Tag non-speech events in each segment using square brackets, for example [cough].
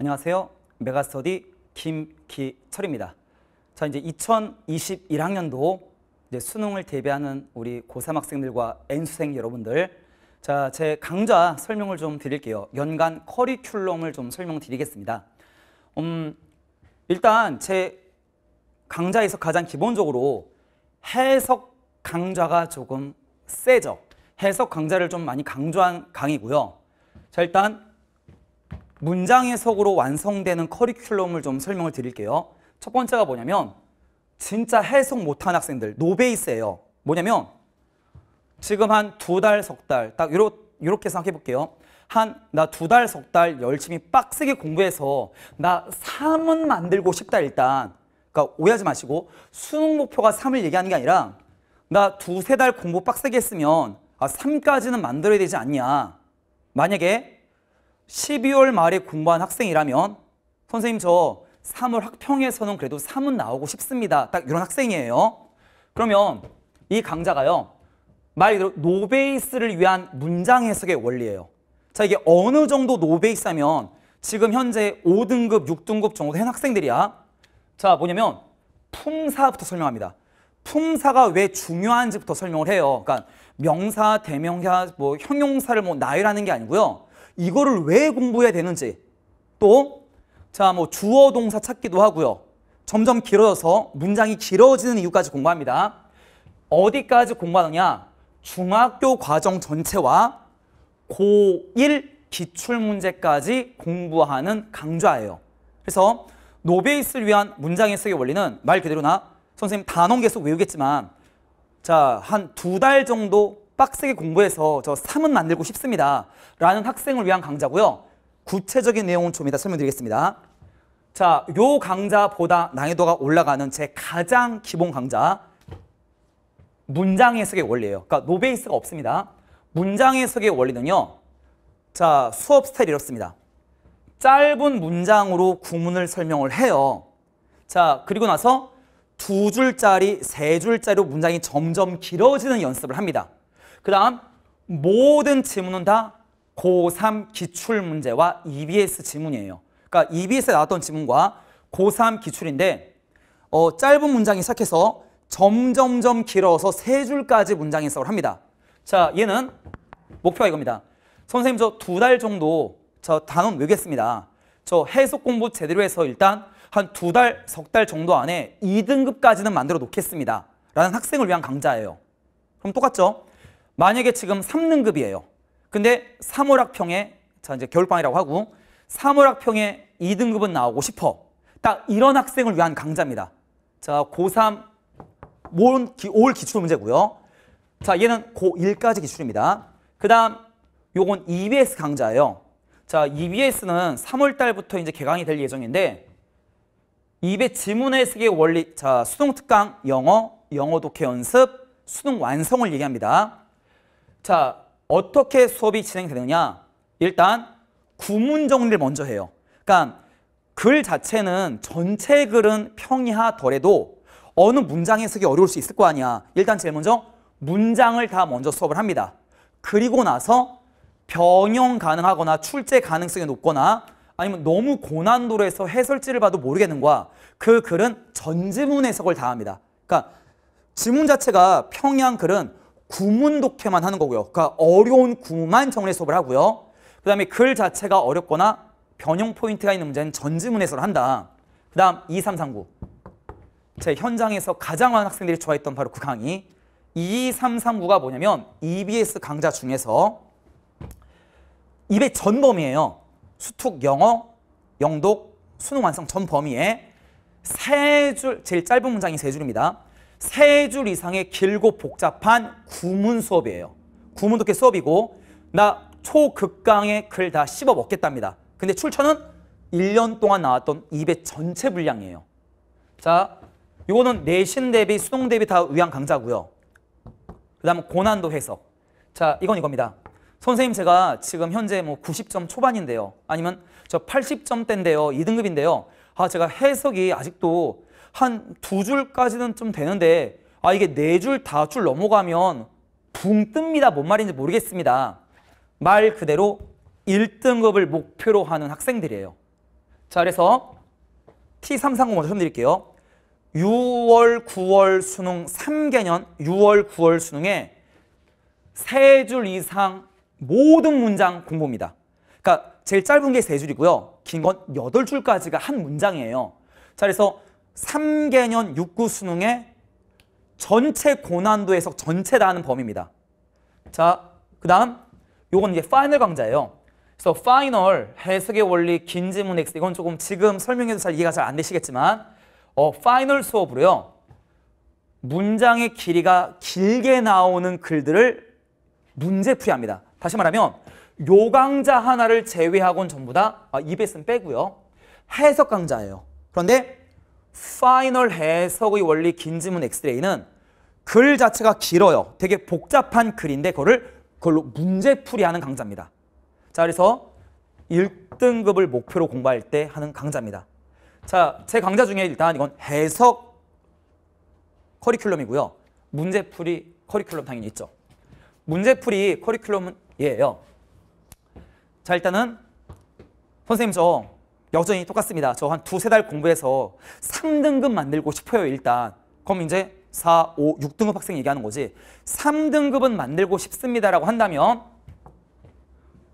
안녕하세요. 메가스터디 김기철입니다. 자, 이제 2021학년도 이제 수능을 대비하는 우리 고3 학생들과 N수생 여러분들 자, 제 강좌 설명을 좀 드릴게요. 연간 커리큘럼을 좀 설명드리겠습니다. 음, 일단 제 강좌에서 가장 기본적으로 해석 강좌가 조금 세죠. 해석 강좌를 좀 많이 강조한 강의고요. 자, 일단 문장 해석으로 완성되는 커리큘럼을 좀 설명을 드릴게요. 첫 번째가 뭐냐면 진짜 해석 못하는 학생들, 노베이스예요. 뭐냐면 지금 한 두 달, 석 달, 딱 요렇, 게 생각해 볼게요. 한 나 두 달, 석 달 열심히 빡세게 공부해서 나 3은 만들고 싶다 일단. 그러니까 오해하지 마시고 수능 목표가 3을 얘기하는 게 아니라 나 두세 달 공부 빡세게 했으면 아 3까지는 만들어야 되지 않냐. 만약에 12월 말에 공부한 학생이라면 선생님 저 3월 학평에서는 그래도 3은 나오고 싶습니다. 딱 이런 학생이에요. 그러면 이 강좌가요. 말 그대로 노베이스를 위한 문장 해석의 원리예요. 자 이게 어느 정도 노베이스 하면 지금 현재 5등급, 6등급 정도 된 학생들이야. 자 뭐냐면 품사부터 설명합니다. 품사가 왜 중요한지부터 설명을 해요. 그러니까 명사, 대명사, 뭐 형용사를 뭐 나열하는 게 아니고요. 이거를 왜 공부해야 되는지 또 자 뭐 주어 동사 찾기도 하고요. 점점 길어져서 문장이 길어지는 이유까지 공부합니다. 어디까지 공부하느냐? 중학교 과정 전체와 고1 기출문제까지 공부하는 강좌예요. 그래서 노베이스를 위한 문장 해석기 원리는 말 그대로나 선생님 단원 계속 외우겠지만 자 한 두 달 정도 빡세게 공부해서 저 3은 만들고 싶습니다. 라는 학생을 위한 강좌고요. 구체적인 내용은 좀 이따 설명드리겠습니다. 자, 요 강좌보다 난이도가 올라가는 제 가장 기본 강좌 문장 해석의 원리예요. 그러니까 노베이스가 없습니다. 문장 해석의 원리는요. 자, 수업 스타일이 이렇습니다. 짧은 문장으로 구문을 설명을 해요. 자, 그리고 나서 두 줄짜리, 세 줄짜리로 문장이 점점 길어지는 연습을 합니다. 그 다음 모든 지문은 다 고3 기출문제와 EBS 지문이에요. 그러니까 EBS에 나왔던 지문과 고3 기출인데 어, 짧은 문장이 시작해서 점점점 길어서 세 줄까지 문장 해석을 합니다. 자, 얘는 목표가 이겁니다. 선생님 저 두 달 정도 저 단원 외겠습니다. 저 해석 공부 제대로 해서 일단 한 두 달, 석 달 정도 안에 2등급까지는 만들어 놓겠습니다. 라는 학생을 위한 강좌예요. 그럼 똑같죠? 만약에 지금 3등급이에요. 근데 3월학평에 자 이제 겨울방이라고 하고 3월학평에 2등급은 나오고 싶어. 딱 이런 학생을 위한 강좌입니다. 자 고3 올 기출 문제고요. 자 얘는 고1까지 기출입니다. 그 다음 요건 EBS 강좌예요. 자 EBS는 3월달부터 이제 개강이 될 예정인데 입의 지문의 세계 원리, 자 수능 특강, 영어, 영어 독해 연습, 수능 완성을 얘기합니다. 자, 어떻게 수업이 진행되느냐? 일단 구문 정리를 먼저 해요. 그러니까 글 자체는 전체 글은 평이하더라도 어느 문장 해석이 어려울 수 있을 거 아니야. 일단 제일 먼저 문장을 다 먼저 수업을 합니다. 그리고 나서 변형 가능하거나 출제 가능성이 높거나 아니면 너무 고난도로 해서 해설지를 봐도 모르겠는 거야. 그 글은 전지문 해석을 다 합니다. 그러니까 지문 자체가 평이한 글은 구문 독해만 하는 거고요. 그러니까 어려운 구문만 정리 수업을 하고요. 그 다음에 글 자체가 어렵거나 변형 포인트가 있는 문제는 전지문 해설을 한다. 그 다음 2339. 제 현장에서 가장 많은 학생들이 좋아했던 바로 그 강의. 2339가 뭐냐면 EBS 강좌 중에서 입의 전범위에요수특 영어, 영독, 수능 완성 전범위에 세 줄, 제일 짧은 문장이 세 줄입니다. 세줄 이상의 길고 복잡한 구문 수업이에요. 구문도 꽤 수업이고 나 초극강의 글 다 씹어 먹겠답니다. 근데 출처는 1년 동안 나왔던 2배 전체 분량이에요. 자, 이거는 내신 대비, 수능 대비 다 위안 강좌고요. 그 다음 고난도 해석. 자, 이건 이겁니다. 선생님 제가 지금 현재 뭐 90점 초반인데요. 아니면 저 80점대인데요. 2등급인데요. 아, 제가 해석이 아직도 한두 줄까지는 좀 되는데 아 이게 네 줄, 다 줄 넘어가면 붕 뜹니다. 뭔 말인지 모르겠습니다. 말 그대로 1등급을 목표로 하는 학생들이에요. 자, 그래서 T330 먼저 설명드릴게요. 6월, 9월 수능 3개년, 6월, 9월 수능에 세 줄 이상 모든 문장 공부입니다. 그러니까 제일 짧은 게 세줄이고요 긴 건 여덟 줄까지가한 문장이에요. 자, 그래서 3개년 6구 수능의 전체 고난도 해석 전체라는 범위입니다. 자, 그 다음 요건 이제 파이널 강좌예요. 그래서 파이널 해석의 원리 긴 지문 X 이건 조금 지금 설명해도 잘 이해가 잘 안 되시겠지만 어 파이널 수업으로요. 문장의 길이가 길게 나오는 글들을 문제풀이합니다. 다시 말하면 요 강좌 하나를 제외하곤 전부 다 아, e b s 빼고요. 해석 강좌예요. 그런데 파이널 해석의 원리 긴지문 엑스레이는 글 자체가 길어요. 되게 복잡한 글인데 그거 그걸로 문제 풀이하는 강좌입니다. 자, 그래서 1등급을 목표로 공부할 때 하는 강좌입니다. 자, 제 강좌 중에 일단 이건 해석 커리큘럼이고요. 문제풀이 커리큘럼 당연히 있죠. 문제풀이 커리큘럼은 얘예요. 자, 일단은 선생님 저 여전히 똑같습니다. 저 한 두세 달 공부해서 3등급 만들고 싶어요, 일단. 그럼 이제 4, 5, 6등급 학생 얘기하는 거지. 3등급은 만들고 싶습니다라고 한다면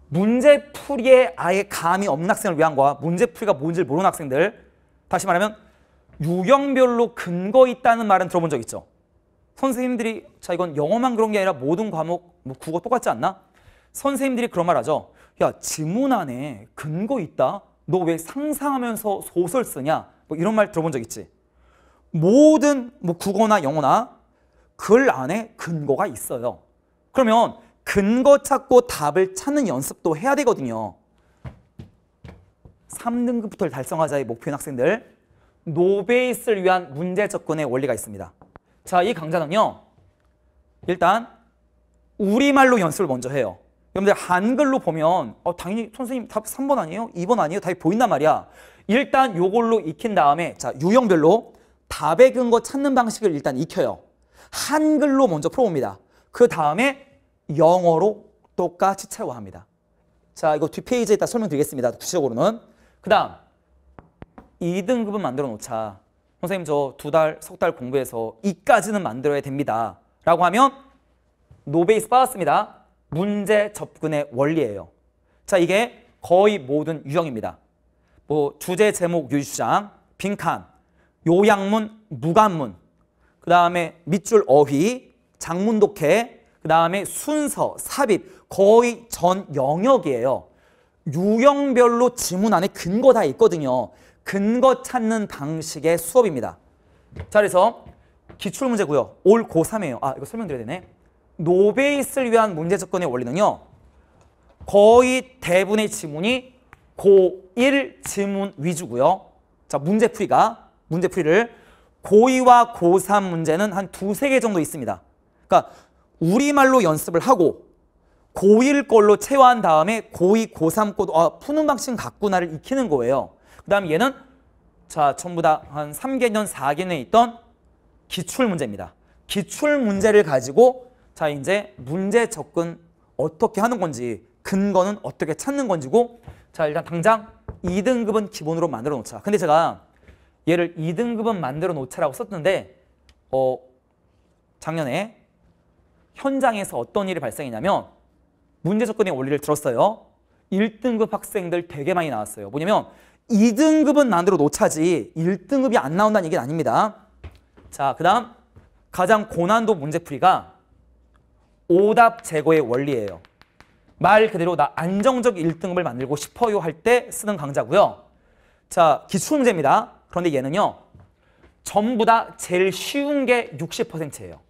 문제 풀이에 아예 감이 없는 학생을 위한 거야. 문제 풀이가 뭔지를 모르는 학생들. 다시 말하면 유형별로 근거 있다는 말은 들어본 적 있죠. 선생님들이 자 이건 영어만 그런 게 아니라 모든 과목 뭐 국어 똑같지 않나? 선생님들이 그런 말 하죠. 야 지문 안에 근거 있다. 너왜 상상하면서 소설 쓰냐? 뭐 이런 말 들어본 적 있지? 모든 뭐 국어나 영어나 글 안에 근거가 있어요. 그러면 근거 찾고 답을 찾는 연습도 해야 되거든요. 3등급부터 달성하자의 목표인 학생들 노베이스를 위한 문제 접근의 원리가 있습니다. 자, 이 강좌는요. 일단 우리말로 연습을 먼저 해요. 여러분들 한글로 보면 어, 당연히 선생님 답 3번 아니에요? 2번 아니에요? 답이 보인단 말이야. 일단 요걸로 익힌 다음에 자 유형별로 답에 근거 찾는 방식을 일단 익혀요. 한글로 먼저 풀어봅니다. 그 다음에 영어로 똑같이 채워합니다자 이거 뒷페이지에 다 설명드리겠습니다. 구체적으로는. 그 다음 2등급은 만들어 놓자. 선생님 저 두 달, 석 달 공부해서 2까지는 만들어야 됩니다. 라고 하면 노베이스 빠졌습니다. 문제 접근의 원리예요. 자, 이게 거의 모든 유형입니다. 뭐 주제 제목 유주장, 빈칸, 요양문, 무관문, 그 다음에 밑줄 어휘, 장문 독해, 그 다음에 순서, 삽입 거의 전 영역이에요. 유형별로 지문 안에 근거 다 있거든요. 근거 찾는 방식의 수업입니다. 자, 그래서 기출문제고요. 올 고3이에요. 아, 이거 설명드려야 되네. 노베이스를 위한 문제 접근의 원리는요. 거의 대부분의 지문이 고1 지문 위주고요. 자, 문제 풀이가 문제 풀이를 고2와 고3 문제는 한 두세 개 정도 있습니다. 그러니까 우리말로 연습을 하고 고1 걸로 채화한 다음에 고2, 고3 거도 아, 푸는 방식 같구나를 익히는 거예요. 그다음 얘는 자, 전부 다 한 3개년, 4개년에 있던 기출 문제입니다. 기출 문제를 가지고 자 이제 문제 접근 어떻게 하는 건지 근거는 어떻게 찾는 건지고 자 일단 당장 2등급은 기본으로 만들어 놓자. 근데 제가 얘를 2등급은 만들어 놓자라고 썼는데 어 작년에 현장에서 어떤 일이 발생했냐면 문제 접근의 원리를 들었어요. 1등급 학생들 되게 많이 나왔어요. 뭐냐면 2등급은 만들어 놓자지 1등급이 안 나온다는 얘기는 아닙니다. 자, 그 다음 가장 고난도 문제풀이가 오답 제거의 원리예요. 말 그대로 나 안정적 1등급을 만들고 싶어요 할 때 쓰는 강좌고요 자, 기출 문제입니다. 그런데 얘는요. 전부 다 제일 쉬운 게 60%예요.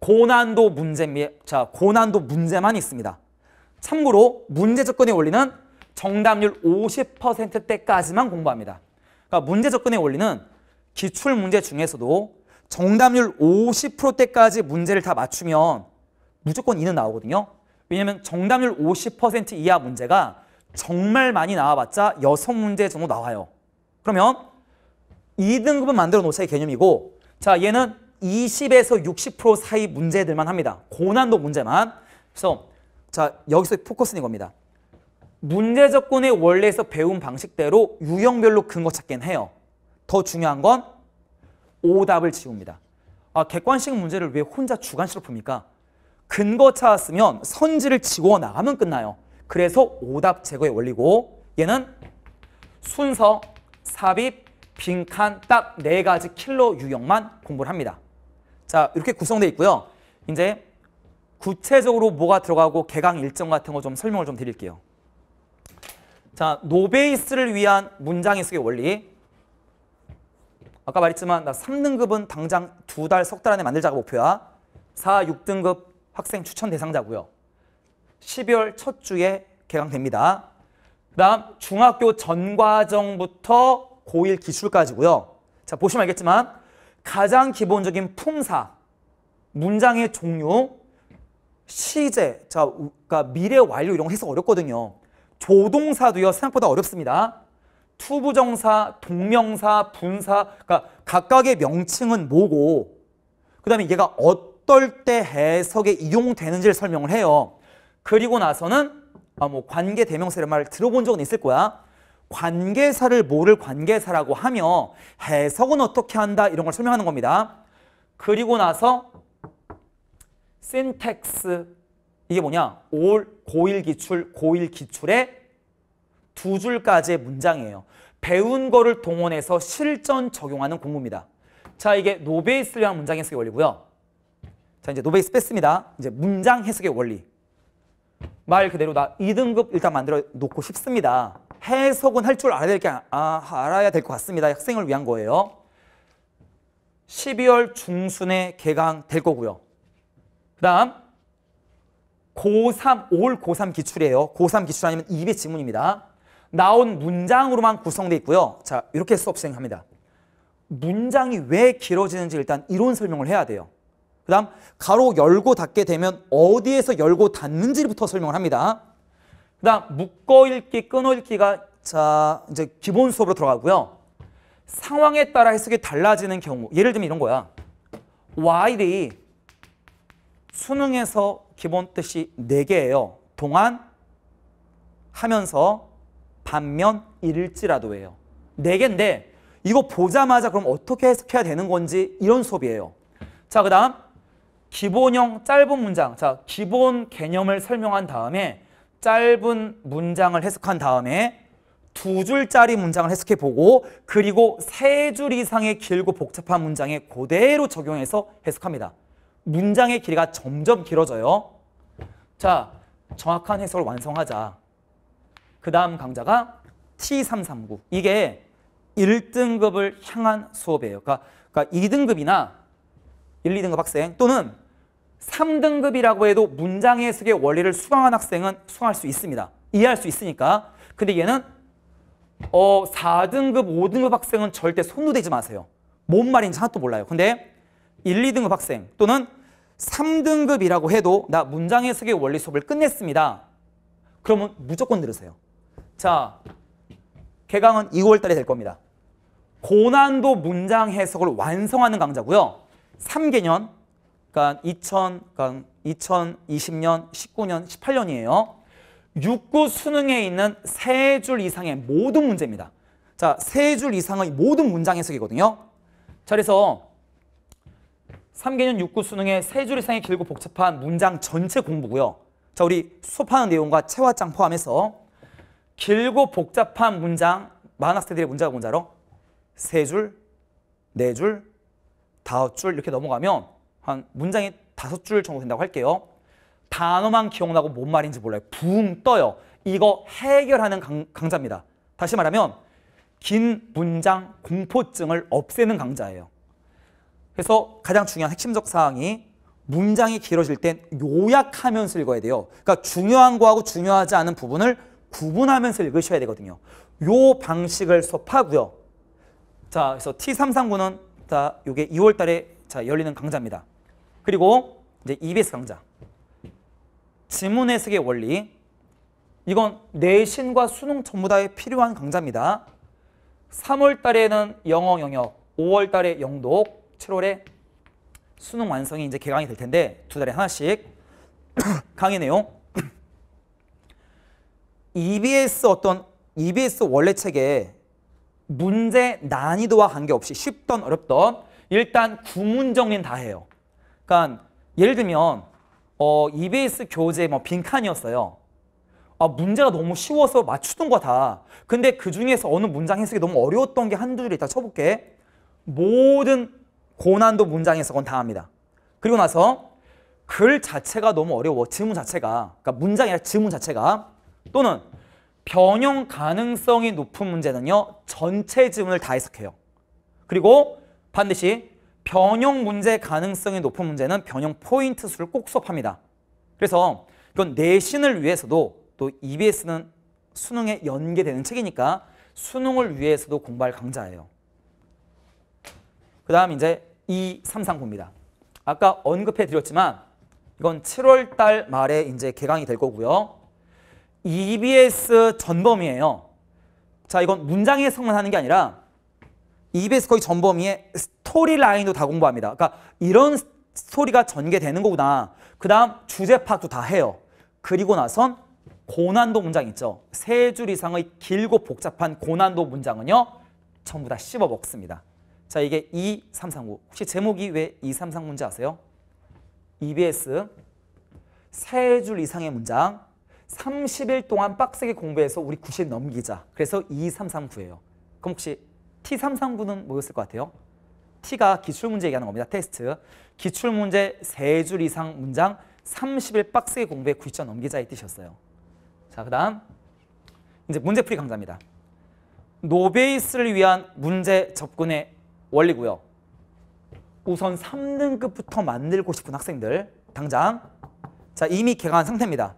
고난도 문제 자, 고난도 문제만 있습니다. 참고로 문제 접근의 원리는 정답률 5 0때까지만 공부합니다. 그러니까 문제 접근의 원리는 기출 문제 중에서도 정답률 50%대까지 문제를 다 맞추면 무조건 2는 나오거든요. 왜냐하면 정답률 50% 이하 문제가 정말 많이 나와봤자 6문제 정도 나와요. 그러면 2등급은 만들어 놓자의 개념이고 자 얘는 20에서 60% 사이 문제들만 합니다. 고난도 문제만. 그래서 자 여기서 포커스인 겁니다. 문제 접근의 원래에서 배운 방식대로 유형별로 근거 찾긴 해요. 더 중요한 건 오답을 지웁니다. 아, 객관식 문제를 왜 혼자 주관식으로 풉니까? 근거 찾았으면 선지를 지고 나가면 끝나요. 그래서 오답 제거의 원리고 얘는 순서, 삽입, 빈칸 딱 네 가지 킬러 유형만 공부를 합니다. 자 이렇게 구성되어 있고요. 이제 구체적으로 뭐가 들어가고 개강 일정 같은 거 좀 설명을 좀 드릴게요. 자 노베이스를 위한 문장 해석의 원리 아까 말했지만 나 3등급은 당장 두 달, 석 달 안에 만들자가 목표야. 4, 6등급 학생 추천 대상자고요. 12월 첫 주에 개강됩니다. 그 다음 중학교 전과정부터 고1 기출까지고요. 자 보시면 알겠지만 가장 기본적인 품사, 문장의 종류, 시제, 자, 그러니까 미래 완료 이런 거해석 어렵거든요. 조동사도요 생각보다 어렵습니다. 투부정사, 동명사, 분사 그러니까 각각의 명칭은 뭐고 그 다음에 얘가 어떨 때 해석에 이용되는지를 설명을 해요. 그리고 나서는 아뭐 관계 대명사라는 말을 들어본 적은 있을 거야. 관계사를 모를 관계사라고 하며 해석은 어떻게 한다 이런 걸 설명하는 겁니다. 그리고 나서 syntax 이게 뭐냐? 올, 고일 기출, 고일 기출의 두 줄까지의 문장이에요. 배운 거를 동원해서 실전 적용하는 공부입니다. 자, 이게 노베이스 량 문장 해석의 원리고요. 자, 이제 노베이스 뺐습니다. 이제 문장 해석의 원리. 말 그대로 나 2등급 일단 만들어 놓고 싶습니다. 해석은 할 줄 알아야 될게 아, 알아야 될 것 같습니다. 학생을 위한 거예요. 12월 중순에 개강될 거고요. 그다음 고3 올 고3 기출이에요. 고3 기출 아니면 2배 지문입니다. 나온 문장으로만 구성되어 있고요. 자, 이렇게 수업 수행합니다. 문장이 왜 길어지는지 일단 이론 설명을 해야 돼요. 그 다음 가로 열고 닫게 되면 어디에서 열고 닫는지부터 설명을 합니다. 그 다음 묶어 읽기, 끊어 읽기가 자 이제 기본 수업으로 들어가고요. 상황에 따라 해석이 달라지는 경우 예를 들면 이런 거야. 와 h i 이 수능에서 기본 뜻이 4개예요. 동안, 하면서, 반면 일지라도해요네 개인데 이거 보자마자 그럼 어떻게 해석해야 되는 건지 이런 수업이에요. 자, 그 다음 기본형 짧은 문장. 자, 기본 개념을 설명한 다음에 짧은 문장을 해석한 다음에 두 줄짜리 문장을 해석해 보고 그리고 세 줄 이상의 길고 복잡한 문장에 그대로 적용해서 해석합니다. 문장의 길이가 점점 길어져요. 자, 정확한 해석을 완성하자. 그 다음 강좌가 T339. 이게 1등급을 향한 수업이에요. 그러니까, 그러니까 2등급이나 1, 2등급 학생 또는 3등급이라고 해도 문장 해석의 원리를 수강한 학생은 수강할 수 있습니다. 이해할 수 있으니까. 근데 얘는 어 4등급, 5등급 학생은 절대 손도 대지 마세요. 뭔 말인지 하나도 몰라요. 근데 1, 2등급 학생 또는 3등급이라고 해도 나 문장 해석의 원리 수업을 끝냈습니다. 그러면 무조건 들으세요. 자, 개강은 2월달에 될 겁니다. 고난도 문장 해석을 완성하는 강좌고요. 3개년, 그러니까 2000, 그러니까 2020년, 19년, 18년이에요. 6구 수능에 있는 세 줄 이상의 모든 문제입니다. 자, 세 줄 이상의 모든 문장 해석이거든요. 자, 그래서 3개년 6구 수능의 세 줄 이상의 길고 복잡한 문장 전체 공부고요. 자, 우리 수업하는 내용과 체화장 포함해서 길고 복잡한 문장, 만화스테들의 문자가 문자로 세 줄, 네 줄, 다섯 줄 이렇게 넘어가면 한 문장이 다섯 줄 정도 된다고 할게요. 단어만 기억나고 뭔 말인지 몰라요. 붕 떠요. 이거 해결하는 강, 강자입니다. 다시 말하면 긴 문장 공포증을 없애는 강좌예요 그래서 가장 중요한 핵심적 사항이 문장이 길어질 땐 요약하면서 읽어야 돼요. 그러니까 중요한 거하고 중요하지 않은 부분을 구분하면서 읽으셔야 되거든요. 요 방식을 섭하고요. 자, 그래서 T339는 자, 요게 2월 달에 자, 열리는 강좌입니다. 그리고 이제 EBS 강좌. 지문 해석의 원리. 이건 내신과 수능 전부 다에 필요한 강좌입니다. 3월 달에는 영어 영역, 5월 달에 영독, 7월에 수능 완성이 이제 개강이 될 텐데 두 달에 하나씩 [clears throat] 강의 내용 EBS 어떤 EBS 원래 책에 문제 난이도와 관계없이 쉽던 어렵던 일단 구문 정리는 다 해요. 그러니까 예를 들면 어, EBS 교재 뭐 빈칸이었어요. 아, 문제가 너무 쉬워서 맞추던 거다. 근데 그중에서 어느 문장 해석이 너무 어려웠던 게 한두 줄 있다 쳐볼게. 모든 고난도 문장 해석은 다 합니다. 그리고 나서 글 자체가 너무 어려워. 질문 자체가. 그러니까 문장이 아니라 질문 자체가. 또는 변형 가능성이 높은 문제는요. 전체 지문을 다 해석해요. 그리고 반드시 변형 문제 가능성이 높은 문제는 변형 포인트 수를 꼭 수업합니다. 그래서 그건 내신을 위해서도 또 EBS는 수능에 연계되는 책이니까 수능을 위해서도 공부할 강좌예요. 그 다음 이제 2, 3, 3 봅니다. 아까 언급해 드렸지만 이건 7월 달 말에 이제 개강이 될 거고요. EBS 전범위에요 자, 이건 문장 해석만 하는 게 아니라 EBS 거의 전범위에 스토리라인도 다 공부합니다. 그러니까 이런 스토리가 전개되는 거구나. 그 다음 주제 파악도 다 해요. 그리고 나선 고난도 문장 있죠. 세 줄 이상의 길고 복잡한 고난도 문장은요. 전부 다 씹어 먹습니다. 자 이게 2339. 혹시 제목이 왜2 3 3 문제 아세요? EBS 세 줄 이상의 문장 30일 동안 빡세게 공부해서 우리 90 넘기자. 그래서 2339예요. 그럼 혹시 T339는 뭐였을 것 같아요? T가 기출문제 얘기하는 겁니다. 테스트. 기출문제 3줄 이상 문장 30일 빡세게 공부해 90점 넘기자의 뜻이었어요. 자, 그 다음 이제 문제풀이 강좌입니다. 노베이스를 위한 문제 접근의 원리고요. 우선 3등급부터 만들고 싶은 학생들 당장 자 이미 개강한 상태입니다.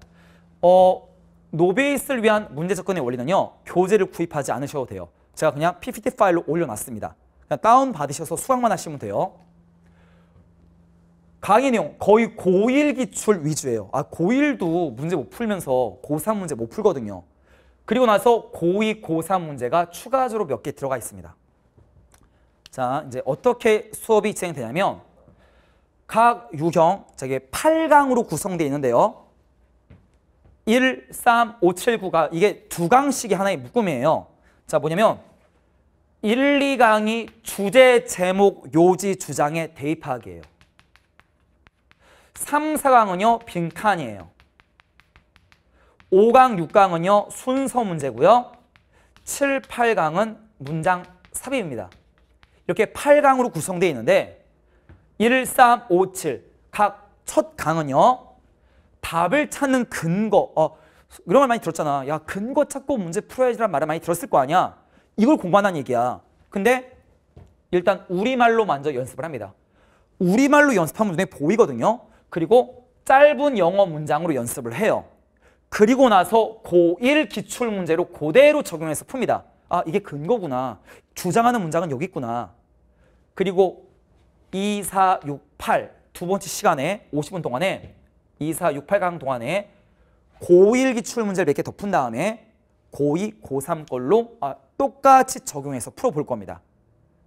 어, 노베이스를 위한 문제 접근의 원리는요. 교재를 구입하지 않으셔도 돼요. 제가 그냥 PPT 파일로 올려놨습니다. 그냥 다운받으셔서 수강만 하시면 돼요. 강의 내용 거의 고1 기출 위주예요. 아 고1도 문제 못 풀면서 고3 문제 못 풀거든요. 그리고 나서 고2, 고3 문제가 추가적으로 몇 개 들어가 있습니다. 자 이제 어떻게 수업이 진행되냐면 각 유형 저게 8강으로 구성되어 있는데요. 1, 3, 5, 7, 9가 이게 두강씩이 하나의 묶음이에요. 자, 뭐냐면 1, 2강이 주제, 제목, 요지, 주장의 대입하기예요. 3, 4강은요. 빈칸이에요. 5강, 6강은요. 순서 문제고요. 7, 8강은 문장 삽입입니다. 이렇게 8강으로 구성되어 있는데 1, 3, 5, 7 각 첫 강은요. 답을 찾는 근거 어, 이런 말 많이 들었잖아 야 근거 찾고 문제 풀어야지란 말을 많이 들었을 거 아니야 이걸 공부하는 얘기야 근데 일단 우리말로 먼저 연습을 합니다 우리말로 연습하면 눈에 보이거든요 그리고 짧은 영어 문장으로 연습을 해요 그리고 나서 고1 기출문제로 그대로 적용해서 풉니다 아 이게 근거구나 주장하는 문장은 여기 있구나 그리고 2, 4, 6, 8두 번째 시간에 50분 동안에 2, 4, 6, 8강 동안에 고1 기출문제를 몇개더푼 다음에 고2, 고3 걸로 아, 똑같이 적용해서 풀어볼 겁니다.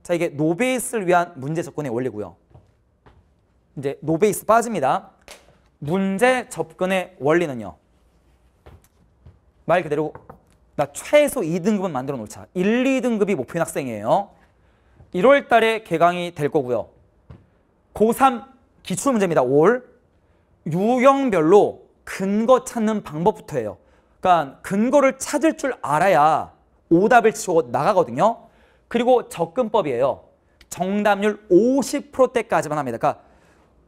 자 이게 노베이스를 위한 문제 접근의 원리고요. 이제 노베이스 빠집니다. 문제 접근의 원리는요. 말 그대로 나 최소 2등급은 만들어 놓자. 1, 2등급이 목표인 학생이에요. 1월 달에 개강이 될 거고요. 고3 기출문제입니다. 5월. 유형별로 근거 찾는 방법부터 해요. 그러니까 근거를 찾을 줄 알아야 오답을 치고 나가거든요. 그리고 접근법이에요. 정답률 50%대까지만 합니다. 그러니까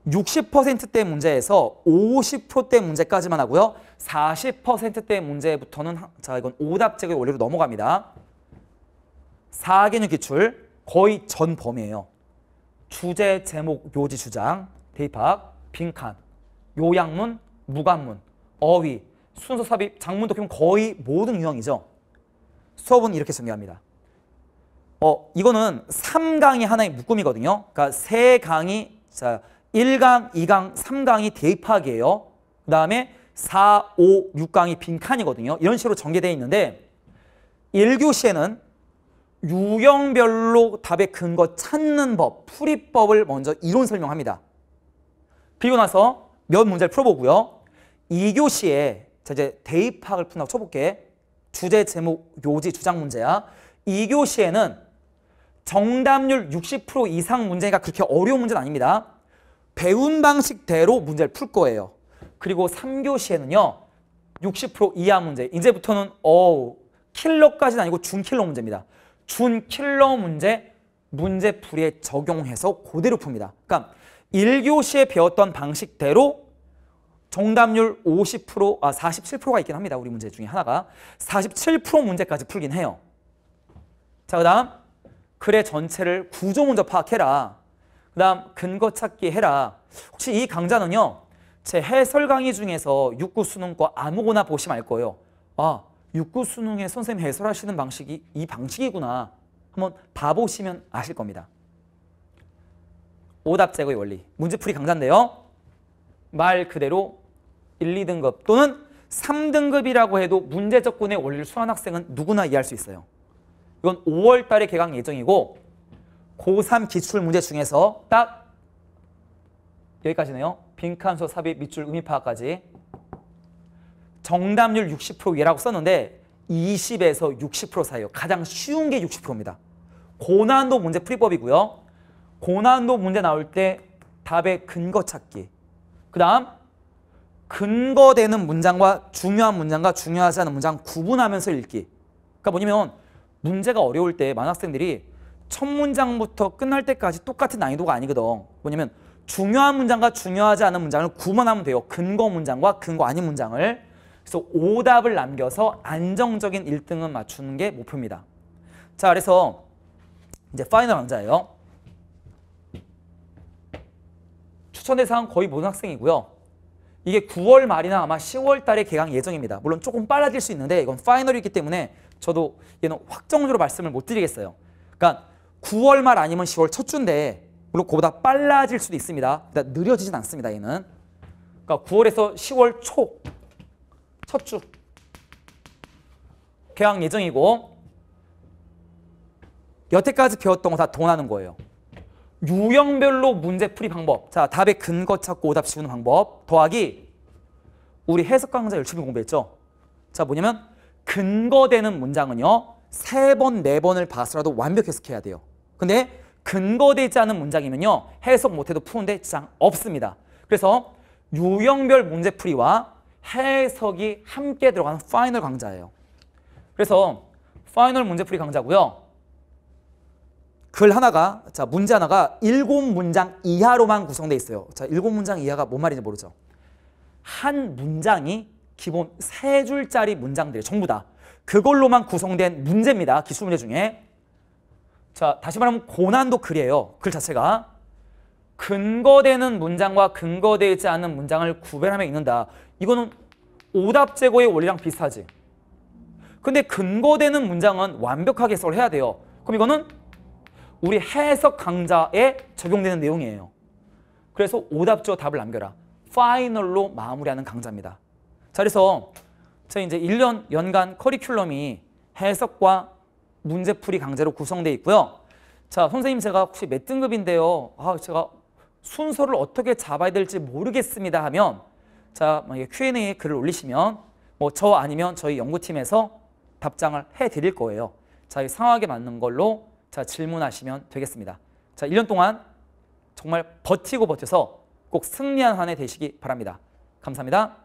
60%대 문제에서 50%대 문제까지만 하고요. 40%대 문제부터는 자 이건 오답제의 원리로 넘어갑니다. 4개년 기출 거의 전 범위예요. 주제, 제목, 묘지, 주장, 대입학, 빈칸. 요양문, 무관문, 어휘, 순서 삽입, 장문 독해문 거의 모든 유형이죠. 수업은 이렇게 정리합니다. 어, 이거는 3강이 하나의 묶음이거든요. 그러니까 세 강이 자, 1강, 2강, 3강이 대입학이에요. 그다음에 4, 5, 6강이 빈칸이거든요. 이런 식으로 전개되어 있는데 1교시에는 유형별로 답의 근거 찾는 법, 풀이법을 먼저 이론 설명합니다. 그리고 나서 몇 문제를 풀어보고요. 2교시에 자 이제 대입학을 푼다고 쳐볼게. 주제 제목 요지 주장 문제야. 2교시에는 정답률 60% 이상 문제가 그렇게 어려운 문제는 아닙니다. 배운 방식대로 문제를 풀 거예요. 그리고 3교시에는요. 60% 이하 문제. 이제부터는 어우 킬러까지는 아니고 준킬러 문제입니다. 준킬러 문제 문제풀이에 적용해서 그대로 풉니다. 그러니까 1교시에 배웠던 방식대로 정답률 50%, 아 47%가 있긴 합니다. 우리 문제 중에 하나가. 47% 문제까지 풀긴 해요. 자, 그 다음 글의 전체를 구조 먼저 파악해라. 그 다음 근거 찾기 해라. 혹시 이 강좌는요. 제 해설 강의 중에서 육구 수능 거 아무거나 보시면 알 거예요. 아, 육구 수능에 선생님 해설하시는 방식이 이 방식이구나. 한번 봐보시면 아실 겁니다. 오답 제거의 원리. 문제풀이 강사인데요. 말 그대로 1, 2등급 또는 3등급이라고 해도 문제 접근의 원리를 수한 학생은 누구나 이해할 수 있어요. 이건 5월 달에 개강 예정이고 고3 기출 문제 중에서 딱 여기까지네요. 빈칸소 삽입 밑줄 의미 파악까지 정답률 60% 이하라고 썼는데 20에서 60% 사이요. 가장 쉬운 게 60%입니다. 고난도 문제 풀이법이고요. 고난도 문제 나올 때 답의 근거 찾기. 그 다음 근거되는 문장과 중요한 문장과 중요하지 않은 문장 구분하면서 읽기. 그러니까 뭐냐면 문제가 어려울 때 많은 학생들이 첫 문장부터 끝날 때까지 똑같은 난이도가 아니거든. 뭐냐면 중요한 문장과 중요하지 않은 문장을 구분하면 돼요. 근거 문장과 근거 아닌 문장을. 그래서 오답을 남겨서 안정적인 1등을 맞추는 게 목표입니다. 자, 그래서 이제 파이널 강좌예요. 추천 대상은 거의 모든 학생이고요. 이게 9월 말이나 아마 10월 달에 개강 예정입니다. 물론 조금 빨라질 수 있는데 이건 파이널이기 때문에 저도 얘는 확정적으로 말씀을 못 드리겠어요. 그러니까 9월 말 아니면 10월 첫 주인데 물론 그보다 빨라질 수도 있습니다. 일단 그러니까 느려지진 않습니다. 얘는. 그러니까 9월에서 10월 초 첫 주 개강 예정이고 여태까지 배웠던 거 다 동하는 거예요. 유형별로 문제풀이 방법. 자, 답의 근거 찾고 오답 씌우는 방법. 더하기 우리 해석 강좌 열심히 공부했죠. 자, 뭐냐면 근거되는 문장은요. 세 번, 네 번을 봐서라도 완벽 해석해야 돼요. 근데 근거되지 않은 문장이면요. 해석 못해도 푸는데 지장 없습니다. 그래서 유형별 문제풀이와 해석이 함께 들어가는 파이널 강좌예요. 그래서 파이널 문제풀이 강좌고요. 글 하나가 자 문제 하나가 일곱 문장 이하로만 구성돼 있어요. 자 일곱 문장 이하가 뭔 말인지 모르죠. 한 문장이 기본 세 줄짜리 문장들이 전부 다 그걸로만 구성된 문제입니다. 기술 문제 중에 자 다시 말하면 고난도 글이에요. 글 자체가 근거되는 문장과 근거되지 않은 문장을 구별하며 읽는다. 이거는 오답 제고의 원리랑 비슷하지. 근데 근거되는 문장은 완벽하게 해석을 해야 돼요. 그럼 이거는 우리 해석 강좌에 적용되는 내용이에요. 그래서 오답지 답을 남겨라. 파이널로 마무리하는 강좌입니다. 자, 그래서 저 이제 1년 연간 커리큘럼이 해석과 문제풀이 강좌로 구성되어 있고요. 자, 선생님 제가 혹시 몇 등급인데요. 아, 제가 순서를 어떻게 잡아야 될지 모르겠습니다 하면 자, 만약에 뭐 Q&A에 글을 올리시면 뭐 저 아니면 저희 연구팀에서 답장을 해 드릴 거예요. 자기 상황에 맞는 걸로 자, 질문하시면 되겠습니다. 자, 1년 동안 정말 버티고 버텨서 꼭 승리한 한 해 되시기 바랍니다. 감사합니다.